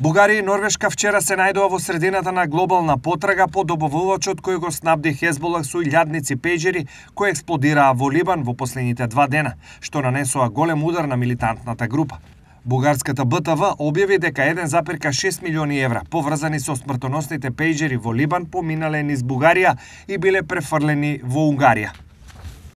Бугарија и Норвешка вчера се најдоа во средината на глобална потрага по добавувачот кој го снабди Хезболах со илјадници пејџери кои експлодираа во Либан во последните два дена, што нанесоа голем удар на милитантната група. Бугарската БТВ објави дека 1,6 милиони евра поврзани со смртоносните пејџери во Либан поминале низ Бугарија и биле префрлени во Унгарија.